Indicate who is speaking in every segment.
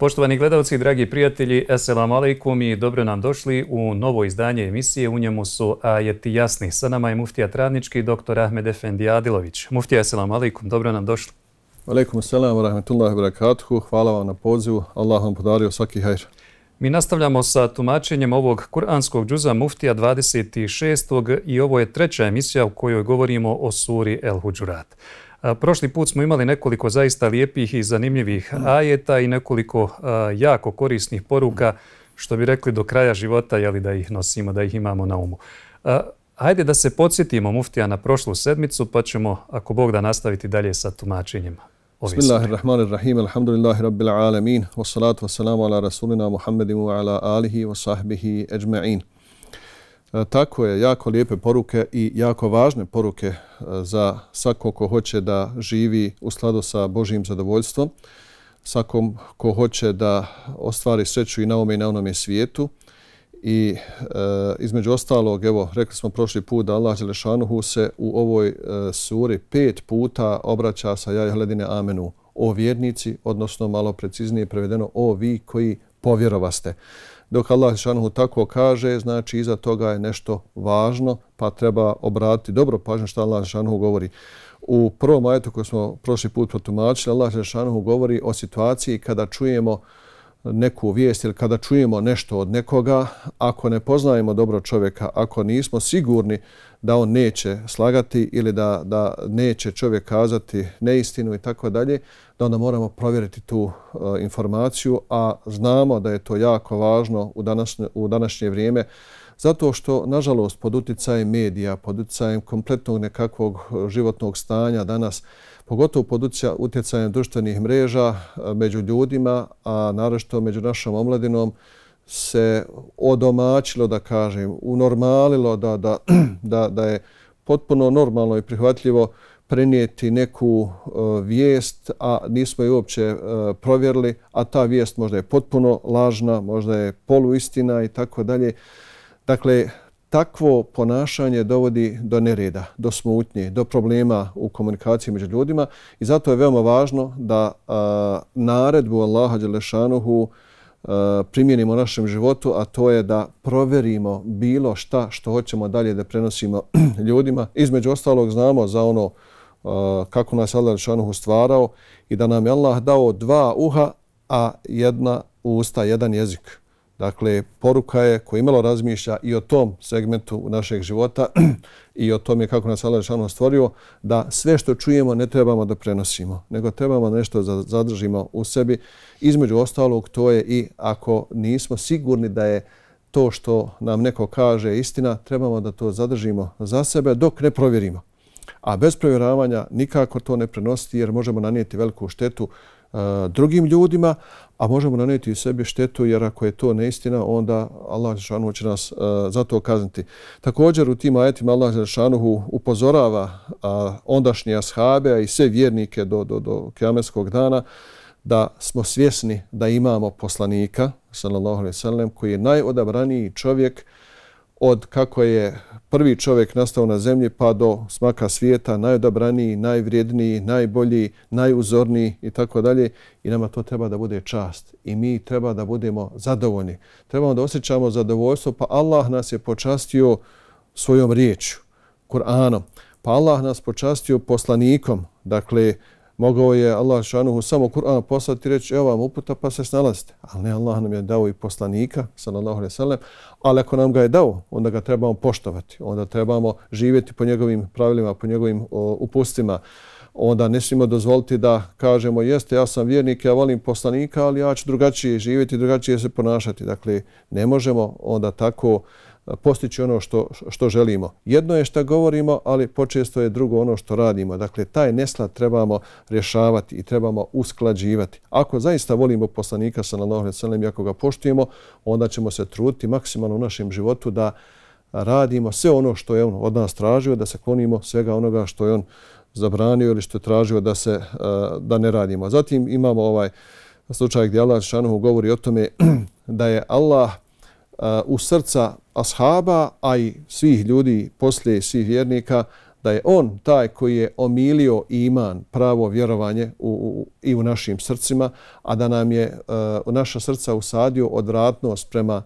Speaker 1: Poštovani gledalci, dragi prijatelji, assalamu alaikum i dobro nam došli u novo izdanje emisije. U njemu su Ajeti jasni. Sa nama je muftija Travnički, doktor Ahmed Efendi Adilović. Muftija, assalamu alaikum, dobro nam došli.
Speaker 2: Aleikum assalam, rahmetullahi wabarakatuhu. Hvala vam na pozivu. Allah vam podario svaki hajr. Mi
Speaker 1: nastavljamo sa tumačenjem ovog kuranskog džuza muftija 26. i ovo je treća emisija u kojoj govorimo o suri El Hujurat. Prošli put smo imali nekoliko zaista lijepih i zanimljivih ajeta i nekoliko jako korisnih poruka, što bi rekli do kraja života, jeli da ih nosimo, da ih imamo na umu. Hajde da se podsjetimo muftija na prošlu sedmicu, pa ćemo, ako Bog da, nastaviti dalje sa tumačenjem.
Speaker 2: Bismillahirrahmanirrahim, alhamdulillahi rabbil alamin, wassalatu wassalamu ala rasulina Muhammedinu wa ala alihi wa sahbihi ajma'in. E, tako je, jako lijepe poruke i jako važne poruke e, za svako ko hoće da živi u sladu sa Božijim zadovoljstvom, svakom ko hoće da ostvari sreću i na ovome i na onome svijetu. I e, između ostalog, evo, rekli smo prošli put da Allah Đelešanuhu se u ovoj e, suri pet puta obraća sa jaj hledine amenu o vjernici, odnosno malo preciznije prevedeno o vi koji povjerovaste dok Allah Žešanuhu tako kaže, znači iza toga je nešto važno, pa treba obratiti dobro pažnje što Allah Žešanuhu govori. U prvom ajetu koju smo prošli put protumačili, Allah Žešanuhu govori o situaciji kada čujemo neku vijest ili kada čujemo nešto od nekoga, ako ne poznajemo dobro čovjeka, ako nismo sigurni uh, da on neće slagati ili da, da neće čovjek kazati neistinu i tako dalje, da onda moramo provjeriti tu e, informaciju, a znamo da je to jako važno u, današnje, u današnje vrijeme, zato što, nažalost, pod uticajem medija, pod uticajem kompletnog nekakvog životnog stanja danas, pogotovo pod uticajem društvenih mreža e, među ljudima, a naročito među našom omladinom, se odomačilo, da kažem, unormalilo, da, da, da, da je potpuno normalno i prihvatljivo prenijeti neku uh, vijest, a nismo ju uopće uh, provjerili, a ta vijest možda je potpuno lažna, možda je poluistina i tako dalje. Dakle, takvo ponašanje dovodi do nereda, do smutnje, do problema u komunikaciji među ljudima i zato je veoma važno da uh, naredbu Allaha Đelešanuhu uh, E, primjenimo u našem životu, a to je da proverimo bilo šta što hoćemo dalje da prenosimo ljudima. Između ostalog znamo za ono e, kako nas Allah Rešanuhu stvarao i da nam je Allah dao dva uha, a jedna usta, jedan jezik. Dakle, poruka je koji imalo razmišlja i o tom segmentu našeg života i o tom je kako nas Allah Žešanu stvorio, da sve što čujemo ne trebamo da prenosimo, nego trebamo nešto da zadržimo u sebi. Između ostalog, to je i ako nismo sigurni da je to što nam neko kaže istina, trebamo da to zadržimo za sebe dok ne provjerimo. A bez provjeravanja nikako to ne prenositi jer možemo nanijeti veliku štetu E, drugim ljudima, a možemo naneti i sebi štetu, jer ako je to neistina, onda Allah Žešanuhu će nas e, za to kazniti. Također u tim ajetima Allah Žešanuhu upozorava ondašnje ashabe i sve vjernike do, do, do kiametskog dana da smo svjesni da imamo poslanika, sallallahu alaihi sallam, koji je najodabraniji čovjek od kako je prvi čovjek nastao na zemlji pa do smaka svijeta, najodabraniji, najvrijedniji, najbolji, najuzorniji i tako dalje. I nama to treba da bude čast. I mi treba da budemo zadovoljni. Trebamo da osjećamo zadovoljstvo. Pa Allah nas je počastio svojom riječju, Kur'anom. Pa Allah nas počastio poslanikom, dakle, Mogao je Allah šanuhu samo Kur'an poslati i reći evo vam uputa pa se snalazite. Ali ne, Allah nam je dao i poslanika, sallallahu alaihi sallam, ali ako nam ga je dao, onda ga trebamo poštovati, onda trebamo živjeti po njegovim pravilima, po njegovim o, upustima. Onda ne smijemo dozvoliti da kažemo jeste, ja sam vjernik, ja volim poslanika, ali ja ću drugačije živjeti, drugačije se ponašati. Dakle, ne možemo onda tako uh, postići ono što, što želimo. Jedno je što govorimo, ali počesto je drugo ono što radimo. Dakle, taj neslad trebamo rješavati i trebamo usklađivati. Ako zaista volimo poslanika sa nalohle celem i ako ga poštujemo, onda ćemo se truditi maksimalno u našem životu da radimo sve ono što je on od nas tražio, da se klonimo svega onoga što je on zabranio ili što je tražio da, se, eh, da ne radimo. Zatim imamo ovaj slučaj gdje Allah Šanohu govori o tome da je Allah u srca ashaba, a i svih ljudi poslije svih vjernika, da je on taj koji je omilio iman, pravo vjerovanje u, u, i u našim srcima, a da nam je uh, naša srca usadio odvratnost prema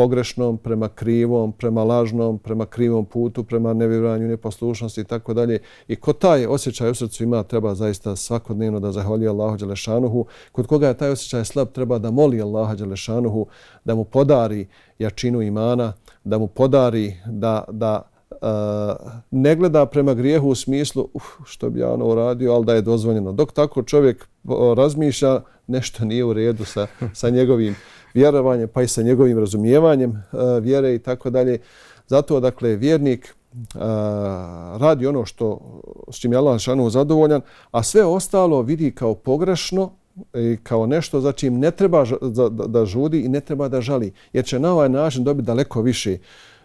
Speaker 2: pogrešnom, prema krivom, prema lažnom, prema krivom putu, prema nevjerovanju, neposlušnosti i tako dalje. I ko taj osjećaj u srcu ima, treba zaista svakodnevno da zahvali Allahu Đelešanuhu. Kod koga je taj osjećaj slab, treba da moli Allaha Đelešanuhu da mu podari jačinu imana, da mu podari da, da Uh, ne gleda prema grijehu u smislu uf, što bi ja ono uradio, ali da je dozvoljeno. Dok tako čovjek eh, razmišlja, nešto nije u redu sa, sa njegovim vjerovanjem, pa i sa njegovim razumijevanjem eh, vjere i tako dalje. Zato, dakle, vjernik eh, radi ono što, s čim je Allah šanu zadovoljan, a sve ostalo vidi kao pogrešno i kao nešto za čim ne treba da žudi i ne treba da žali, jer će na ovaj način dobiti daleko više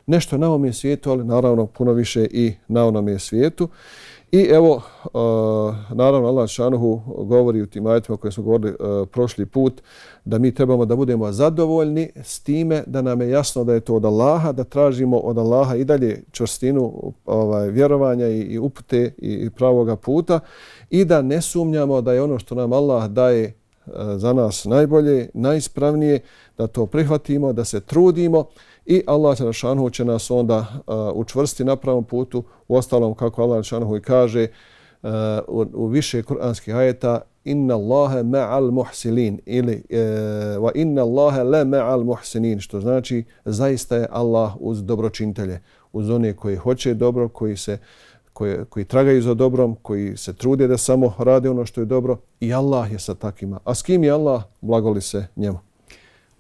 Speaker 2: nešto na ovom svijetu, ali naravno puno više i na onom svijetu. I evo, e, naravno, Allah Šanuhu govori u tim ajetima koje smo govorili e, prošli put, da mi trebamo da budemo zadovoljni s time da nam je jasno da je to od Allaha, da tražimo od Allaha i dalje čvrstinu ovaj, vjerovanja i, i upute i, i pravoga puta i da ne sumnjamo da je ono što nam Allah daje e, za nas najbolje, najispravnije, da to prihvatimo, da se trudimo, i Allah Đelešanuhu će nas onda učvrsti na pravom putu. U ostalom, kako Allah Đelešanuhu i kaže u, u više kuranskih ajeta, inna Allahe ma'al muhsilin ili e, wa inna Allahe le ma'al muhsinin, što znači zaista je Allah uz dobročintelje, uz one koji hoće dobro, koji se koji, koji tragaju za dobrom, koji se trude da samo rade ono što je dobro i Allah je sa takima. A s kim je Allah? Blagoli se njemu.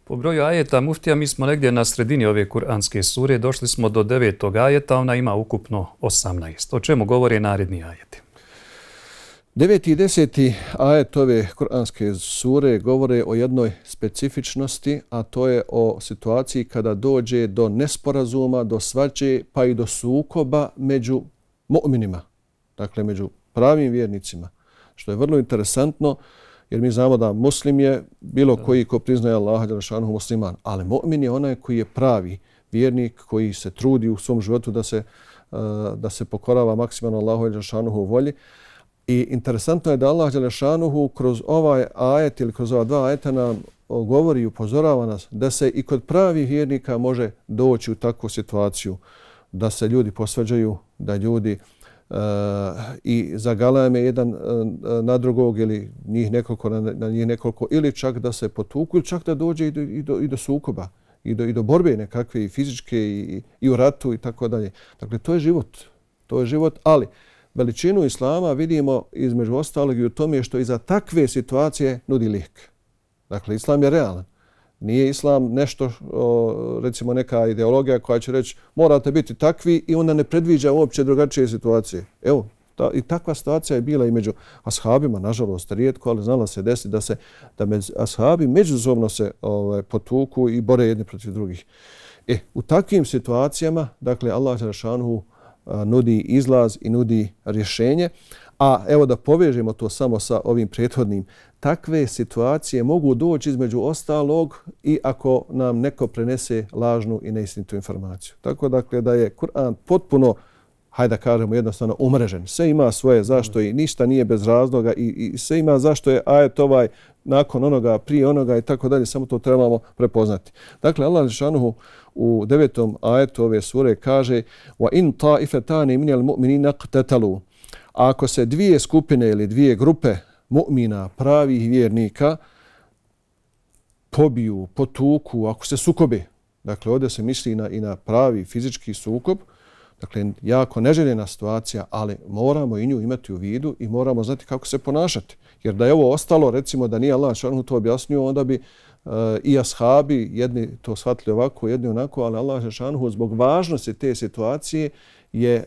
Speaker 1: Po broju ajeta muftija mi smo negdje na sredini ove kuranske sure. Došli smo do devetog ajeta, ona ima ukupno 18. O
Speaker 2: čemu govore naredni ajeti? Deveti i deseti ajet ove kuranske sure govore o jednoj specifičnosti, a to je o situaciji kada dođe do nesporazuma, do svađe, pa i do sukoba među mu'minima, dakle među pravim vjernicima, što je vrlo interesantno. Jer mi znamo da muslim je bilo koji ko priznaje Allaha Đelešanu musliman, ali mu'min je onaj koji je pravi vjernik, koji se trudi u svom životu da se, eh, da se pokorava maksimalno Allahu Đelešanu volji. I interesantno je da Allah Đelešanu kroz ovaj ajet ili kroz ova dva ajeta nam govori i upozorava nas da se i kod pravih vjernika može doći u takvu situaciju da se ljudi posveđaju, da ljudi E, i me jedan e, na drugog ili njih nekoliko na njih nekoliko ili čak da se potuku ili čak da dođe i do, i do, i sukoba i do, i do borbe nekakve i fizičke i, i u ratu i tako dalje. Dakle, to je život. To je život, ali veličinu islama vidimo između ostalog i u tome što i takve situacije nudi lijek. Dakle, islam je realan nije islam nešto, recimo neka ideologija koja će reći morate biti takvi i onda ne predviđa uopće drugačije situacije. Evo, ta, i takva situacija je bila i među ashabima, nažalost, rijetko, ali znala se desiti da se da među ashabi međuzovno se ovaj, potuku i bore jedni protiv drugih. E, u takvim situacijama, dakle, Allah Jerašanhu nudi izlaz i nudi rješenje. A evo da povežemo to samo sa ovim prethodnim, takve situacije mogu doći između ostalog i ako nam neko prenese lažnu i neistinitu informaciju. Tako dakle da je Kur'an potpuno, hajde da kažemo jednostavno, umrežen. Sve ima svoje zašto i ništa nije bez razloga i, i sve ima zašto je ajet ovaj nakon onoga, pri onoga i tako dalje, samo to trebamo prepoznati. Dakle, Allah Lišanuhu u devetom ajetu ove sure kaže وَإِنْ طَائِفَتَانِ مِنَ الْمُؤْمِنِينَ قْتَتَلُوا A ako se dvije skupine ili dvije grupe mu'mina, pravih vjernika, pobiju, potuku, ako se sukobi, dakle ovdje se misli i na, i na pravi fizički sukob, dakle jako neželjena situacija, ali moramo i nju imati u vidu i moramo znati kako se ponašati. Jer da je ovo ostalo, recimo da nije Allah Žešanu to objasnio, onda bi e, i ashabi jedni to shvatili ovako, jedni onako, ali Allah Žešanu zbog važnosti te situacije je e,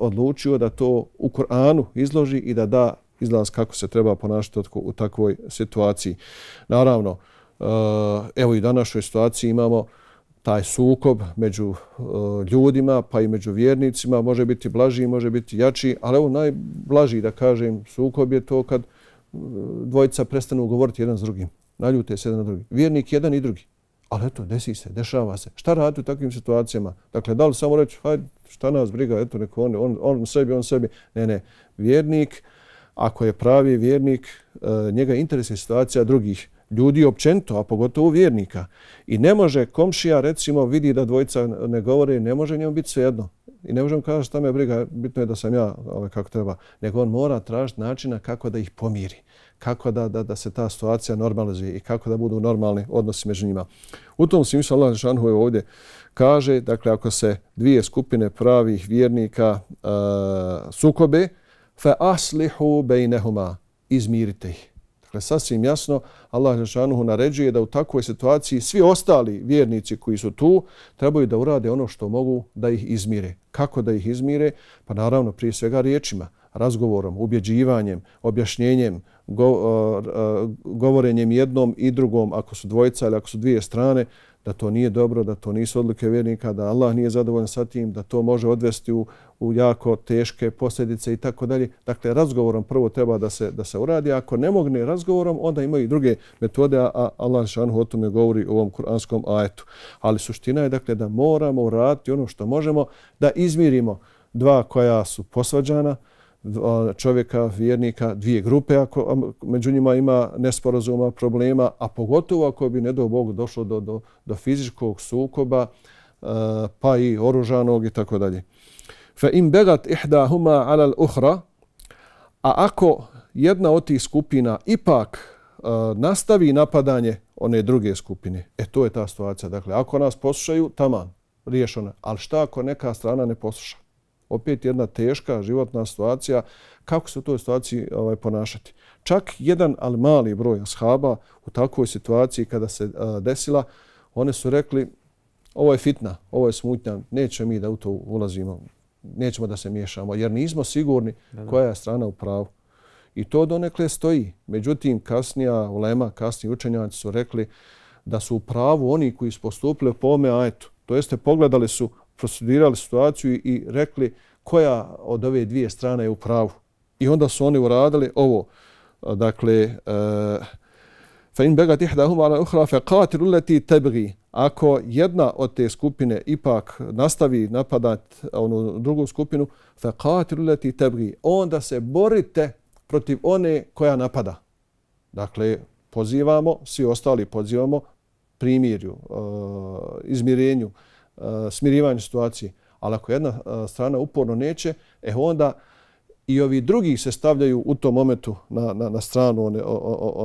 Speaker 2: odlučio da to u Koranu izloži i da da izlaz kako se treba ponašati u takvoj situaciji. Naravno, e, evo i u današnjoj situaciji imamo taj sukob među e, ljudima pa i među vjernicima. Može biti blaži, može biti jači, ali evo najblaži da kažem sukob je to kad e, dvojica prestanu govoriti jedan s drugim. Naljute se jedan na drugi. Vjernik jedan i drugi. Ali eto, desi se, dešava se. Šta radi u takvim situacijama? Dakle, da li samo reći, hajde, šta nas briga, eto, neko on, on, on sebi, on sebi. Ne, ne, vjernik, ako je pravi vjernik, e, njega interesuje situacija drugih ljudi općento, a pogotovo vjernika. I ne može komšija, recimo, vidi da dvojica ne govore, ne može njemu biti svejedno. I ne možemo kažem šta me briga, bitno je da sam ja ovaj, kako treba. Nego on mora tražiti načina kako da ih pomiri kako da, da, da se ta situacija normalizuje i kako da budu normalni odnosi među njima. U tom smislu Allah Žanhu je ovdje kaže, dakle, ako se dvije skupine pravih vjernika uh, sukobe, fa aslihu bejnehuma, izmirite ih. Dakle, sasvim jasno, Allah Žešanuhu naređuje da u takvoj situaciji svi ostali vjernici koji su tu trebaju da urade ono što mogu da ih izmire. Kako da ih izmire? Pa naravno, prije svega riječima, razgovorom, ubjeđivanjem, objašnjenjem, go, govorenjem jednom i drugom, ako su dvojica ili ako su dvije strane, da to nije dobro, da to nisu odluke vjernika, da Allah nije zadovoljan sa tim, da to može odvesti u, u jako teške posljedice i tako dalje. Dakle, razgovorom prvo treba da se da se uradi, ako ne mogne razgovorom, onda imaju i druge metode, a Allah šanhu o tome govori u ovom kuranskom ajetu. Ali suština je dakle da moramo uraditi ono što možemo da izmirimo dva koja su posvađana, čovjeka, vjernika, dvije grupe, ako među njima ima nesporazuma, problema, a pogotovo ako bi, ne do Bog, došlo do, do, do fizičkog sukoba, e, pa i oružanog i tako dalje. Fa im begat ihda huma ala l'uhra, a ako jedna od tih skupina ipak e, nastavi napadanje one druge skupine, e to je ta situacija. Dakle, ako nas poslušaju, taman, riješeno. Ali šta ako neka strana ne posluša? opet jedna teška životna situacija, kako se u toj situaciji ovaj, ponašati. Čak jedan, ali mali broj ashaba u takvoj situaciji kada se a, desila, one su rekli, ovo je fitna, ovo je smutnja, nećemo mi da u to ulazimo, nećemo da se miješamo, jer nismo sigurni koja je strana u pravu. I to donekle stoji. Međutim, kasnija ulema, kasni učenjaci su rekli da su u pravu oni koji su postupili po ome ajetu. To jeste, pogledali su prosudirali situaciju i rekli koja od ove dvije strane je u pravu. I onda su oni uradili ovo. Dakle, e, fa in begat ihda huma ala ukhra fa qatil allati tabghi ako jedna od te skupine ipak nastavi napadat onu drugu skupinu fa qatil allati tabghi onda se borite protiv one koja napada dakle pozivamo svi ostali pozivamo primirju e, izmirenju Eh, smirivanje situacije. Ali ako jedna eh, strana uporno neće, e onda i ovi drugi se stavljaju u tom momentu na, na, na stranu one,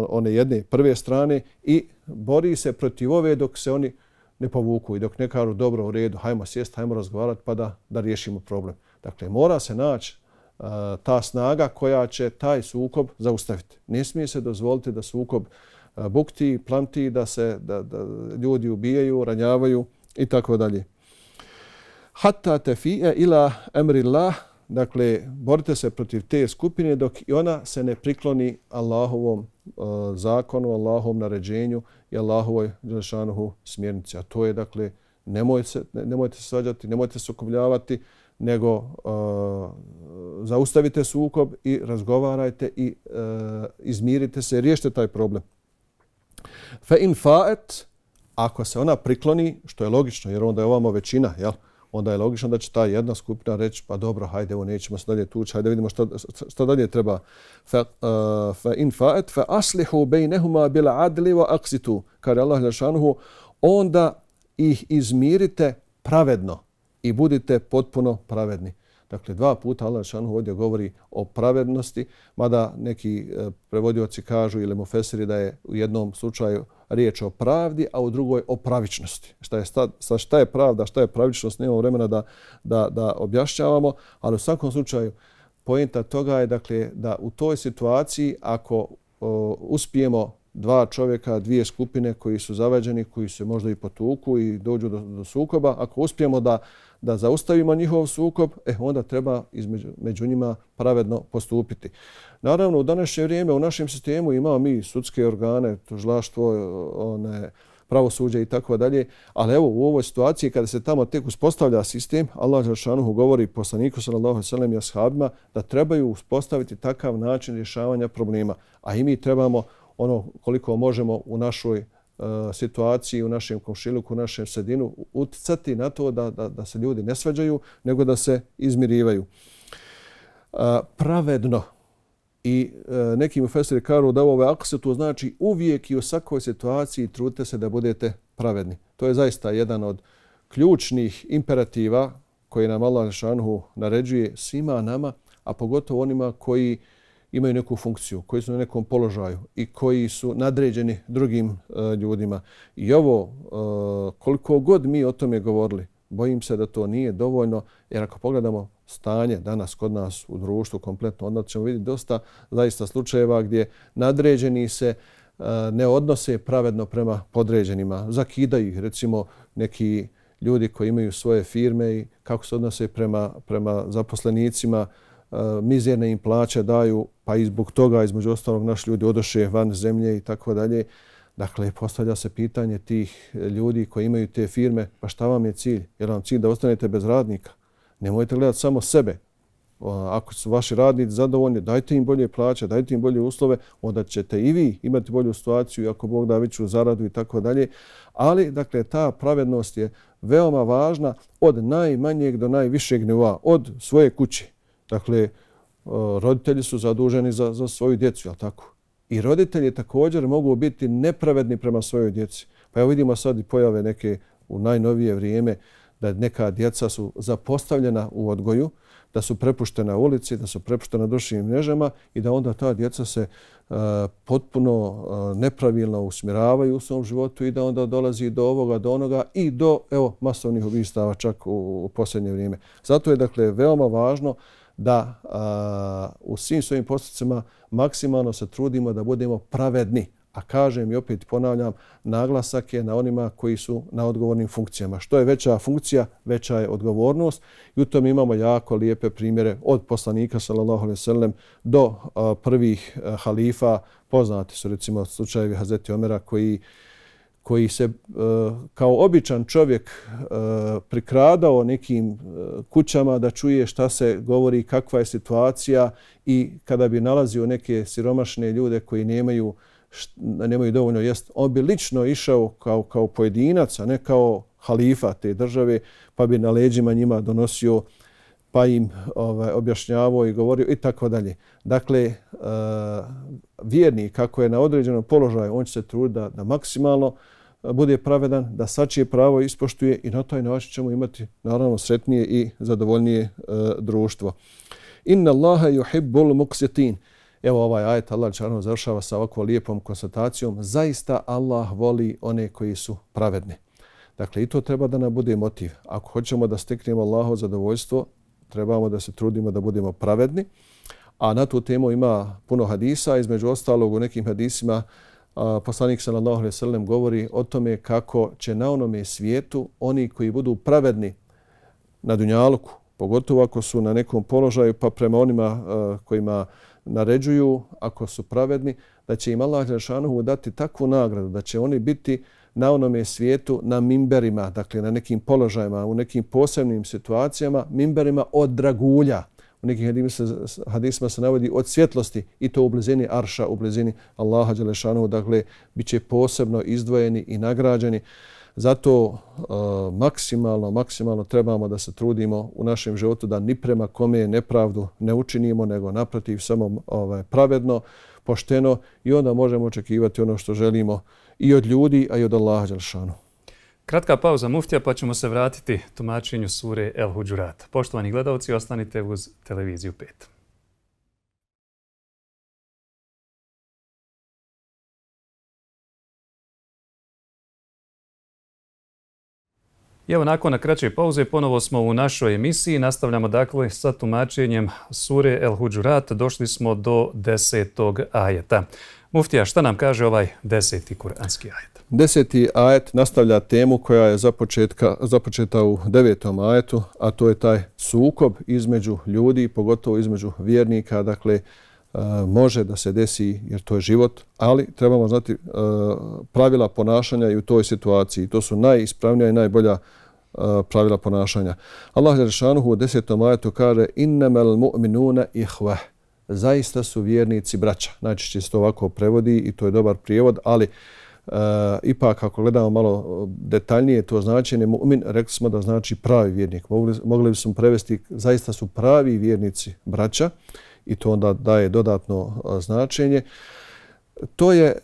Speaker 2: one jedne prve strane i bori se protiv ove dok se oni ne povuku i dok ne kažu dobro u redu, hajmo sjest, hajmo razgovarati pa da, da riješimo problem. Dakle, mora se naći eh, ta snaga koja će taj sukob zaustaviti. Ne smije se dozvoliti da sukob bukti, planti, da se da, da ljudi ubijaju, ranjavaju i tako dalje. Hatta tefi'e ila emrillah, dakle, borite se protiv te skupine dok i ona se ne prikloni Allahovom uh, zakonu, Allahovom naređenju i Allahovoj Đelešanuhu smjernici. A to je, dakle, nemojte se, ne, nemojte se svađati, nemojte se sukobljavati, nego uh, zaustavite sukob i razgovarajte i uh, izmirite se, riješite taj problem. Fa in fa'et, uh, ako se ona prikloni, što je logično, jer onda je ovamo većina, jel? onda je logično da će ta jedna skupina reći pa dobro, hajde, evo, nećemo se dalje tući, hajde, vidimo šta, šta dalje treba. Fe, uh, fe in faet, fe aslihu bejnehuma bila adli wa aksitu, kar je Allah ljašanuhu, onda ih izmirite pravedno i budite potpuno pravedni. Dakle, dva puta Allah Žešanu ovdje govori o pravednosti, mada neki e, prevodioci kažu ili mu da je u jednom slučaju riječ o pravdi, a u drugoj o pravičnosti. Šta je, sta, šta je pravda, šta je pravičnost, nemamo vremena da, da, da objašnjavamo, ali u svakom slučaju pojenta toga je dakle, da u toj situaciji ako o, uspijemo dva čovjeka, dvije skupine koji su zaveđeni, koji se možda i potuku i dođu do, do sukoba, ako uspijemo da da zaustavimo njihov sukob, e, onda treba između, među njima pravedno postupiti. Naravno, u današnje vrijeme u našem sistemu imamo mi sudske organe, tužlaštvo, e, one, pravosuđe i tako dalje, ali evo u ovoj situaciji kada se tamo tek uspostavlja sistem, Allah Žešanuhu govori poslaniku sallallahu sallam i ashabima da trebaju uspostaviti takav način rješavanja problema, a i mi trebamo ono koliko možemo u našoj Eh, situaciji u našem komšiluku, u našem sredinu uticati na to da, da, da se ljudi ne svađaju, nego da se izmirivaju. Eh, pravedno. I eh, nekim mu festeri kažu da ove akse to znači uvijek i u svakoj situaciji trudite se da budete pravedni. To je zaista jedan od ključnih imperativa koji nam Allah Šanhu naređuje svima nama, a pogotovo onima koji uh, imaju neku funkciju, koji su na nekom položaju i koji su nadređeni drugim e, ljudima. I ovo, e, koliko god mi o tome govorili, bojim se da to nije dovoljno, jer ako pogledamo stanje danas kod nas u društvu kompletno, onda ćemo vidjeti dosta zaista slučajeva gdje nadređeni se e, ne odnose pravedno prema podređenima. Zakidaju ih, recimo, neki ljudi koji imaju svoje firme i kako se odnose prema, prema zaposlenicima, E, mizerne im plaće daju, pa i zbog toga, između ostalog, naši ljudi odoše van zemlje i tako dalje. Dakle, postavlja se pitanje tih ljudi koji imaju te firme, pa šta vam je cilj? Je li vam cilj da ostanete bez radnika? Nemojte gledati samo sebe. Ako su vaši radnici zadovoljni, dajte im bolje plaće, dajte im bolje uslove, onda ćete i vi imati bolju situaciju, ako Bog da veću zaradu i tako dalje. Ali, dakle, ta pravednost je veoma važna od najmanjeg do najvišeg nivoa, od svoje kuće. Dakle, e, roditelji su zaduženi za, za svoju djecu, jel tako? I roditelji također mogu biti nepravedni prema svojoj djeci. Pa evo vidimo sad i pojave neke u najnovije vrijeme da neka djeca su zapostavljena u odgoju, da su prepuštena ulici, da su prepuštena došim mrežama i da onda ta djeca se uh, potpuno uh, nepravilno usmjeravaju u svom životu i da onda dolazi do ovoga, do onoga i do evo, masovnih ubistava čak u, u posljednje vrijeme. Zato je dakle veoma važno da a, u svim svojim postupcima maksimalno se trudimo da budemo pravedni. A kažem i opet ponavljam, naglasak je na onima koji su na odgovornim funkcijama. Što je veća funkcija, veća je odgovornost. I u tom imamo jako lijepe primjere od poslanika sallallahu alejhi ve sellem do a, prvih a, halifa. Poznati su recimo slučajevi Hazreti Omera koji koji se eh, kao običan čovjek eh, prikradao nekim eh, kućama da čuje šta se govori, kakva je situacija i kada bi nalazio neke siromašne ljude koji nemaju nemaju dovoljno jest on bi lično išao kao kao pojedinac a ne kao halifa te države pa bi na leđima njima donosio uh, pa im ovaj, objašnjavao i govorio i tako dalje. Dakle, uh, eh, vjerni kako je na određenom položaju, on će se truditi da, da maksimalno eh, bude pravedan, da sačije pravo ispoštuje i na taj način ćemo imati naravno sretnije i zadovoljnije e, društvo. Inna Allaha yuhibbul muqsitin. Evo ovaj ajet Allah čarno završava sa ovako lijepom konstatacijom. Zaista Allah voli one koji su pravedni. Dakle, i to treba da nam bude motiv. Ako hoćemo da steknemo Allaho zadovoljstvo, trebamo da se trudimo da budemo pravedni. A na tu temu ima puno hadisa, između ostalog u nekim hadisima a, poslanik sallallahu alejhi ve sellem govori o tome kako će na onom svijetu oni koji budu pravedni na dunjalu, pogotovo ako su na nekom položaju pa prema onima a, kojima naređuju, ako su pravedni, da će im Allah Đelšanuhu dati takvu nagradu, da će oni biti na onome svijetu, na mimberima, dakle na nekim položajima, u nekim posebnim situacijama, mimberima od dragulja. U nekim hadisima, se navodi od svjetlosti i to u blizini Arša, u blizini Allaha Đelešanu. Dakle, bit će posebno izdvojeni i nagrađeni. Zato uh, maksimalno, maksimalno trebamo da se trudimo u našem životu da ni prema kome nepravdu ne učinimo, nego naprotiv samo ovaj, pravedno pošteno i onda možemo očekivati ono što želimo i od ljudi, a i od Allaha Đalšanu.
Speaker 1: Kratka pauza muftija pa ćemo se vratiti tumačenju sure El Huđurat. Poštovani gledalci, ostanite uz
Speaker 2: Televiziju 5.
Speaker 1: I evo nakon na kraće pauze ponovo smo u našoj emisiji. Nastavljamo dakle sa tumačenjem sure El Hujurat. Došli smo do desetog ajeta. Muftija, šta nam kaže ovaj deseti kuranski ajet?
Speaker 2: Deseti ajet nastavlja temu koja je započetka, započeta u devetom ajetu, a to je taj sukob između ljudi, pogotovo između vjernika, dakle, E, može da se desi jer to je život, ali trebamo znati e, pravila ponašanja i u toj situaciji. To su najispravnija i najbolja e, pravila ponašanja. Allah Jeršanuhu u 10. ajetu kaže innamel mu'minuna ihve zaista su vjernici braća. Najčešće se to ovako prevodi i to je dobar prijevod, ali e, ipak ako gledamo malo detaljnije to značenje mu'min, rekli smo da znači pravi vjernik. Mogli, mogli bismo prevesti zaista su pravi vjernici braća i to onda daje dodatno značenje. To je e,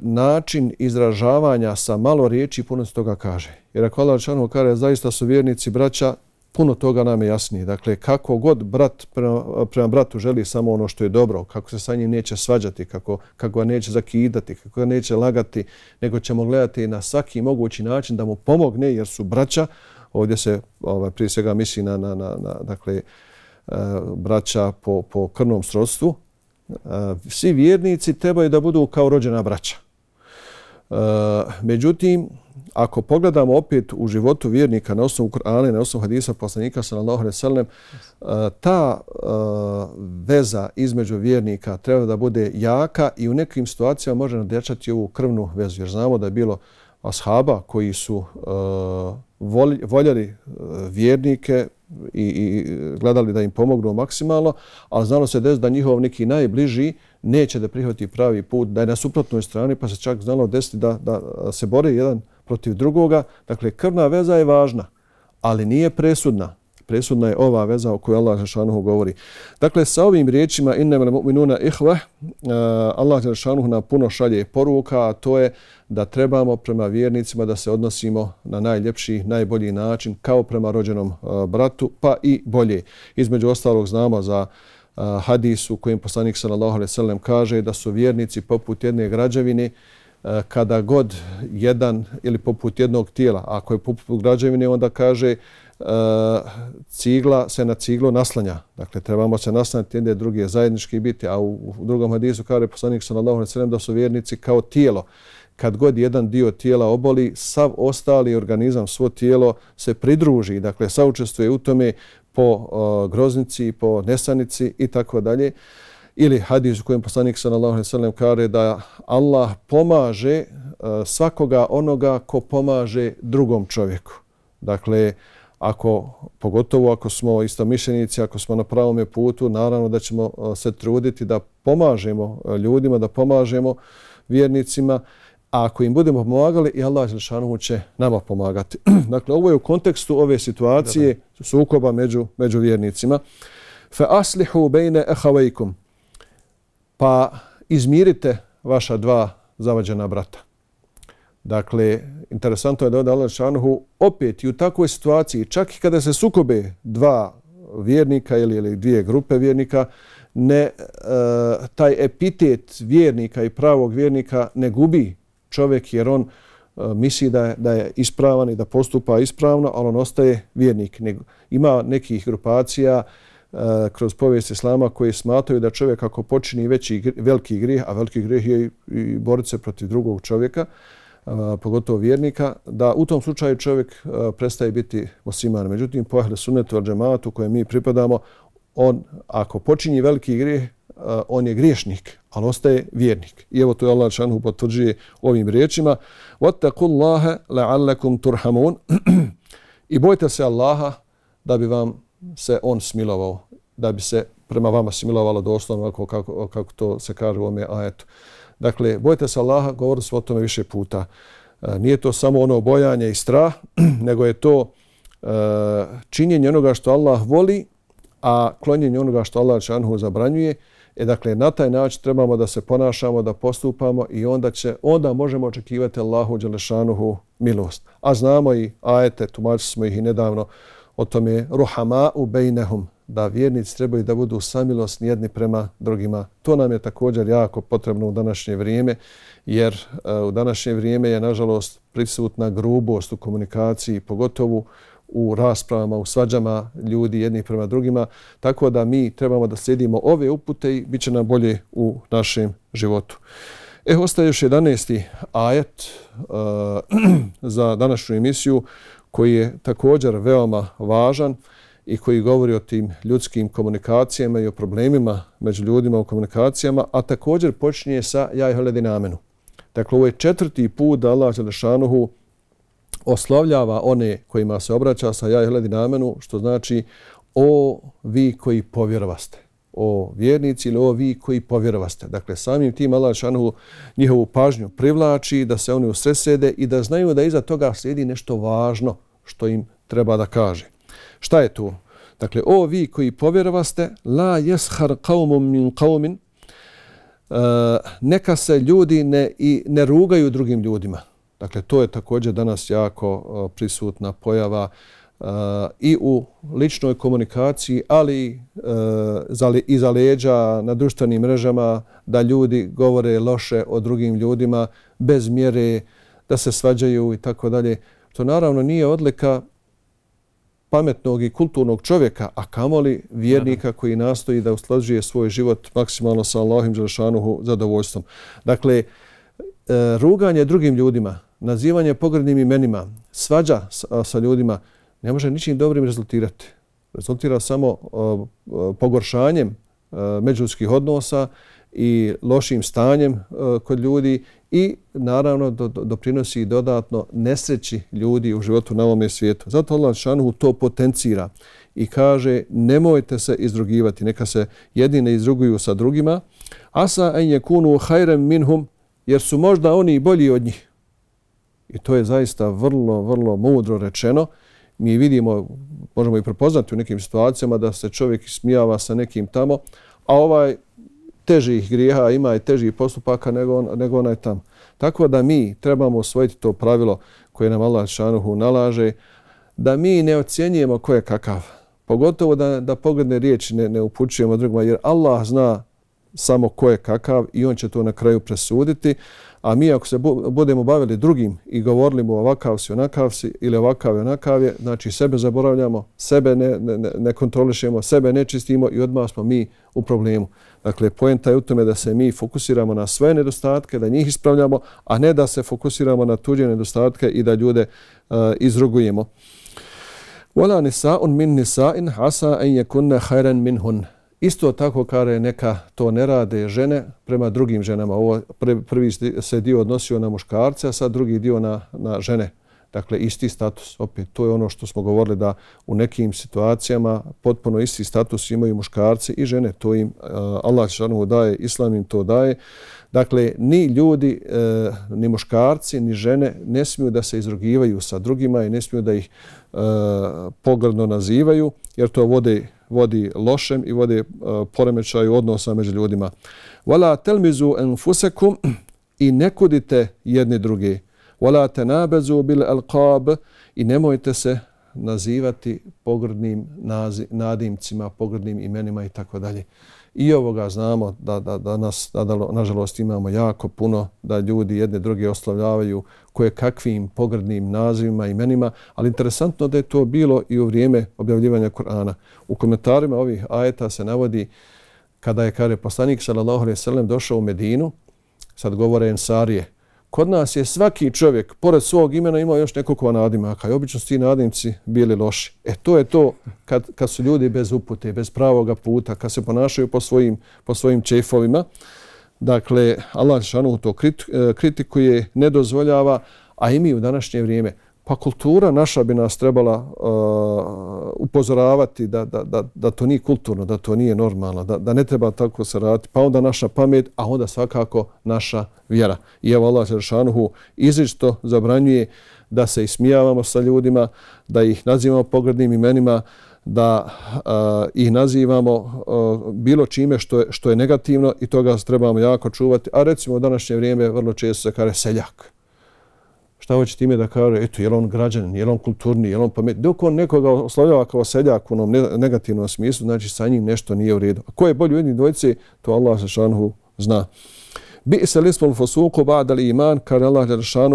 Speaker 2: način izražavanja sa malo riječi i puno se toga kaže. Jer ako Allah Žešanu kaže zaista su vjernici braća, puno toga nam je jasnije. Dakle, kako god brat prema, prema bratu želi samo ono što je dobro, kako se sa njim neće svađati, kako, kako ga neće zakidati, kako ga neće lagati, nego ćemo gledati na svaki mogući način da mu pomogne jer su braća. Ovdje se ovaj, prije svega misli na, na, na, na dakle, Eh, braća po, po krvnom srodstvu, eh, svi vjernici trebaju da budu kao rođena braća. Eh, međutim, ako pogledamo opet u životu vjernika na osnovu Kur'ana i na osnovu hadisa poslanika sallallahu alejhi ve sellem, ta veza između vjernika treba da bude jaka i u nekim situacijama može nadjačati ovu krvnu vezu. Jer znamo da je bilo ashaba koji su voljeli vjernike, i gledali da im pomognu maksimalno, ali znalo se desiti da njihov neki najbliži neće da prihvati pravi put, da je na suprotnoj strani, pa se čak znalo desiti da, da se bore jedan protiv drugoga. Dakle, krvna veza je važna, ali nije presudna. Presudna je ova veza o kojoj Allah Žešanuhu govori. Dakle, sa ovim riječima, innamel mu'minuna ihve, eh, Allah Žešanuhu nam puno šalje poruka, a to je da trebamo prema vjernicima da se odnosimo na najljepši, najbolji način kao prema rođenom e, bratu, pa i bolje. Između ostalog znamo za e, hadisu u kojem poslanik sallallahu alejhi ve sellem kaže da su vjernici poput jedne građevine e, kada god jedan ili poput jednog tijela, ako je poput građevine, onda kaže cigla se na ciglu naslanja. Dakle, trebamo se naslanjati jedne druge zajednički biti, a u drugom hadisu kaže poslanik sallallahu alejhi ve sellem da su vjernici kao tijelo kad god jedan dio tijela oboli, sav ostali organizam, svo tijelo se pridruži, dakle saučestvuje u tome po uh, groznici, po nesanici i tako dalje. Ili hadis u kojem poslanik sallallahu alejhi ve sellem kaže da Allah pomaže uh, svakoga onoga ko pomaže drugom čovjeku. Dakle, ako pogotovo ako smo isto mišljenici, ako smo na pravom putu, naravno da ćemo uh, se truditi da pomažemo ljudima, da pomažemo vjernicima a ako im budemo pomagali, i Allah Želšanu će nama pomagati. dakle, ovo je u kontekstu ove situacije da, da. sukoba među, među vjernicima. Fe aslihu bejne ehavajkum. Pa izmirite vaša dva zavađena brata. Dakle, interesantno je da ode Allah Želšanu opet i u takvoj situaciji, čak i kada se sukobe dva vjernika ili, ili dvije grupe vjernika, ne, e, taj epitet vjernika i pravog vjernika ne gubi čovjek jer on e, misli da je, da je ispravan i da postupa ispravno, ali on ostaje vjernik. Ima nekih grupacija e, kroz povijest Islama koje smatraju da čovjek ako počini veći veliki grih, a veliki grih je i boriti protiv drugog čovjeka, e, pogotovo vjernika, da u tom slučaju čovjek prestaje biti osiman. Međutim, po ehle sunetu al džematu koje mi pripadamo, on ako počini veliki grih, Eh, on je griješnik, ali ostaje vjernik. I evo to je Allah šanhu potvrđuje ovim riječima. وَتَّقُوا اللَّهَ لَعَلَّكُمْ تُرْحَمُونَ I bojte se Allaha da bi vam se on smilovao, da bi se prema vama smilovalo doslovno, kako, kako, to se kaže u ome ajetu. Dakle, bojte se Allaha, govorili smo o tome više puta. Eh, nije to samo ono bojanje i strah, nego je to eh, činjenje onoga što Allah voli, a klonjenje onoga što Allah Čanhu zabranjuje, E dakle, na taj način trebamo da se ponašamo, da postupamo i onda će onda možemo očekivati Allahu Đelešanuhu milost. A znamo i ajete, tumačili smo ih i nedavno, o tome ruhama u bejnehum, da vjernici trebaju da budu samilost jedni prema drugima. To nam je također jako potrebno u današnje vrijeme, jer e, u današnje vrijeme je, nažalost, prisutna grubost u komunikaciji, pogotovo u u raspravama, u svađama ljudi jedni prema drugima, tako da mi trebamo da slijedimo ove upute i bit će nam bolje u našem životu. E, ostaje još 11. ajet uh, za današnju emisiju koji je također veoma važan i koji govori o tim ljudskim komunikacijama i o problemima među ljudima u komunikacijama, a također počinje sa jajhledinamenu. Dakle, ovo je četvrti put da Allah Đelešanuhu uh, oslovljava one kojima se obraća sa ja i namenu, što znači o vi koji povjerovaste, o vjernici ili o vi koji povjerovaste. Dakle, samim tim Allah šanuhu njihovu pažnju privlači, da se oni usresede i da znaju da iza toga slijedi nešto važno što im treba da kaže. Šta je tu? Dakle, o vi koji povjerovaste, la jeshar qawmum min qawmin, e, neka se ljudi ne, i ne rugaju drugim ljudima. Dakle, to je također danas jako uh, prisutna pojava uh, i u ličnoj komunikaciji, ali i uh, za leđa na društvenim mrežama da ljudi govore loše o drugim ljudima bez mjere, da se svađaju i tako dalje. To naravno nije odlika pametnog i kulturnog čovjeka, a kamoli vjernika koji nastoji da uslađuje svoj život maksimalno sa Allahim Đeršanuhu zadovoljstvom. Dakle, E, ruganje drugim ljudima, nazivanje pogrednim imenima, svađa sa ljudima, ne može ničim dobrim rezultirati. Rezultira samo pogoršanjem e, međuskih odnosa i lošim stanjem e, kod ljudi i naravno doprinosi i dodatno nesreći ljudi u životu na ovome svijetu. Zato Allah Šanuhu to potencira i kaže nemojte se izdrugivati, neka se jedine izdruguju sa drugima. Asa en je kunu hajrem minhum, jer su možda oni bolji od njih. I to je zaista vrlo, vrlo mudro rečeno. Mi vidimo, možemo i prepoznati u nekim situacijama da se čovjek smijava sa nekim tamo, a ovaj težih grijeha ima i težih postupaka nego, on, nego onaj tamo. Tako da mi trebamo usvojiti to pravilo koje nam Allah Šanuhu nalaže, da mi ne ocjenjujemo ko je kakav. Pogotovo da, da pogledne riječi ne, ne upućujemo drugima, jer Allah zna samo ko je kakav i on će to na kraju presuditi. A mi ako se budemo bavili drugim i govorili mu ovakav si, onakav si ili ovakav je, onakav je, znači sebe zaboravljamo, sebe ne, ne, ne kontrolišemo, sebe ne čistimo i odmah smo mi u problemu. Dakle, poenta je u tome da se mi fokusiramo na svoje nedostatke, da njih ispravljamo, a ne da se fokusiramo na tuđe nedostatke i da ljude uh, izrugujemo. nisa نِسَاءٌ مِنْ نِسَاءٍ حَسَا أَنْ يَكُنَّ خَيْرًا مِنْهُنَّ Isto tako kare neka to ne rade žene prema drugim ženama. Ovo prvi se dio odnosio na muškarce, a sad drugi dio na, na žene. Dakle, isti status. Opet, to je ono što smo govorili da u nekim situacijama potpuno isti status imaju muškarci i žene. To im eh, Allah šanuhu daje, Islam im to daje. Dakle, ni ljudi, eh, ni muškarci, ni žene ne smiju da se izrugivaju sa drugima i ne smiju da ih uh, eh, pogledno nazivaju, jer to vode vodi lošem i vodi e, poremećaju odnosa među ljudima. Wala telmizu enfusekum i ne kudite jedni drugi. Vala tenabezu bil alqab i nemojte se nazivati pogrdnim nadimcima, pogrdnim imenima i tako dalje. I ovoga znamo da, da, da nas, da, da, nažalost, imamo jako puno da ljudi jedne druge oslavljavaju koje kakvim pogrdnim nazivima, i imenima, ali interesantno da je to bilo i u vrijeme objavljivanja Korana. U komentarima ovih ajeta se navodi kada je kare poslanik sallallahu alejhi ve sellem došao u Medinu, sad govore Ensarije, kod nas je svaki čovjek, pored svog imena, imao još nekoliko nadimaka i obično su ti nadimci bili loši. E to je to kad, kad su ljudi bez upute, bez pravoga puta, kad se ponašaju po svojim, po svojim čefovima. Dakle, Allah Žanu to e, kritikuje, ne dozvoljava, a i mi u današnje vrijeme. Pa kultura naša bi nas trebala uh, upozoravati da, da, da, da to nije kulturno, da to nije normalno, da, da ne treba tako se raditi, pa onda naša pamet, a onda svakako naša vjera. I evo Allah Jeršanuhu izričito zabranjuje da se ismijavamo sa ljudima, da ih nazivamo pogrednim imenima, da uh, ih nazivamo uh, bilo čime što je, što je negativno i toga trebamo jako čuvati. A recimo u današnje vrijeme vrlo često se kare seljak šta hoće time da kaže, eto, je li on građanin, je li on kulturni, je li on pametni. Dok on nekoga oslavljava kao seljak u onom negativnom smislu, znači sa njim nešto nije u redu. A ko je bolji u jedni dvojci, to Allah sa šanuhu zna. Bi se li smo fosuku badali iman, kar Allah sa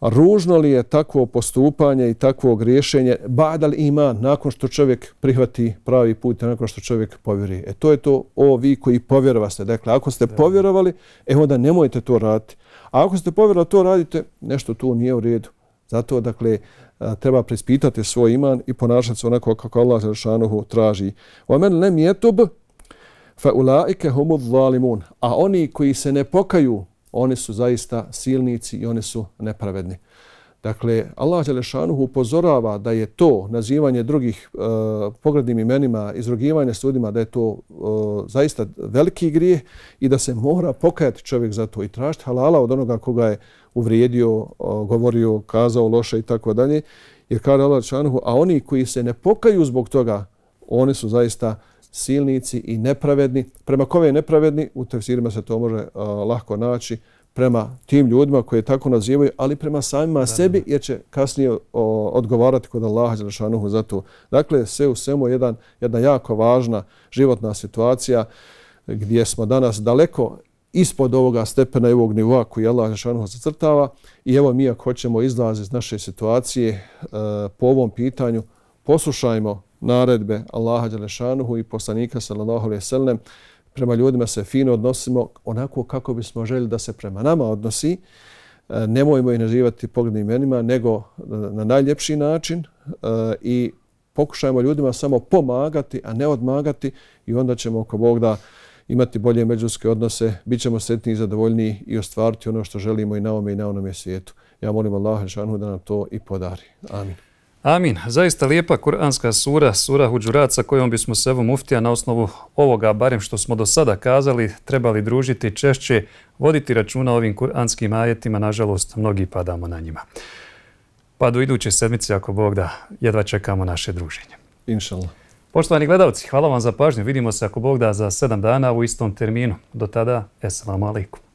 Speaker 2: ružno li je takvo postupanje i takvo griješenje, badal iman, nakon što čovjek prihvati pravi put, nakon što čovjek povjeri. E to je to, o vi koji povjerovaste. Dakle, ako ste povjerovali, e onda nemojte to raditi. A ako ste povjerili da to radite, nešto tu nije u redu. Zato, dakle, treba prespitati svoj iman i ponašati se onako kako Allah Zeršanuhu traži. وَمَنْ لَمْ يَتُبْ فَاُلَائِكَ هُمُ الظَّالِمُونَ A oni koji se ne pokaju, oni su zaista silnici i oni su nepravedni. Dakle, Allah Đelešanuhu upozorava da je to nazivanje drugih e, pogrednim imenima, izrogivanje s da je to e, zaista veliki grijeh i da se mora pokajati čovjek za to i tražiti halala od onoga koga je uvrijedio, e, govorio, kazao loše i tako dalje. Jer kada Allah Đelešanuhu, a oni koji se ne pokaju zbog toga, oni su zaista silnici i nepravedni. Prema kome je nepravedni? U tefsirima se to može e, lahko naći prema tim ljudima koje tako nazivaju, ali prema samima da, sebi, jer će kasnije o, odgovarati kod Allaha Đelešanuhu za to. Dakle, sve u svemu jedan, jedna jako važna životna situacija gdje smo danas daleko ispod ovoga stepena i ovog nivoa koji je Allah Žešanuhu zacrtava. I evo mi ako hoćemo izlaze iz naše situacije e, po ovom pitanju, poslušajmo naredbe Allaha Đelešanuhu i poslanika sallallahu alaihi sallam, prema ljudima se fino odnosimo onako kako bismo željeli da se prema nama odnosi. E, nemojmo ih nazivati pogledni imenima, nego na najljepši način e, i pokušajmo ljudima samo pomagati, a ne odmagati i onda ćemo oko Bog da imati bolje međuske odnose, bit ćemo sretni i zadovoljni i ostvariti ono što želimo i na ovome i na onome svijetu. Ja molim Allah da nam to i podari. Amin.
Speaker 1: Amin. Zaista lijepa kuranska sura, sura Huđuraca, kojom bismo se evo muftija na osnovu ovoga, barem što smo do sada kazali, trebali družiti češće, voditi računa ovim kuranskim ajetima. Nažalost, mnogi padamo na njima. Pa do iduće sedmice, ako Bog da, jedva čekamo naše druženje. Inšallah. Poštovani gledalci, hvala vam za pažnju. Vidimo se, ako Bog da, za sedam dana u istom terminu. Do tada, eselamu alaikum.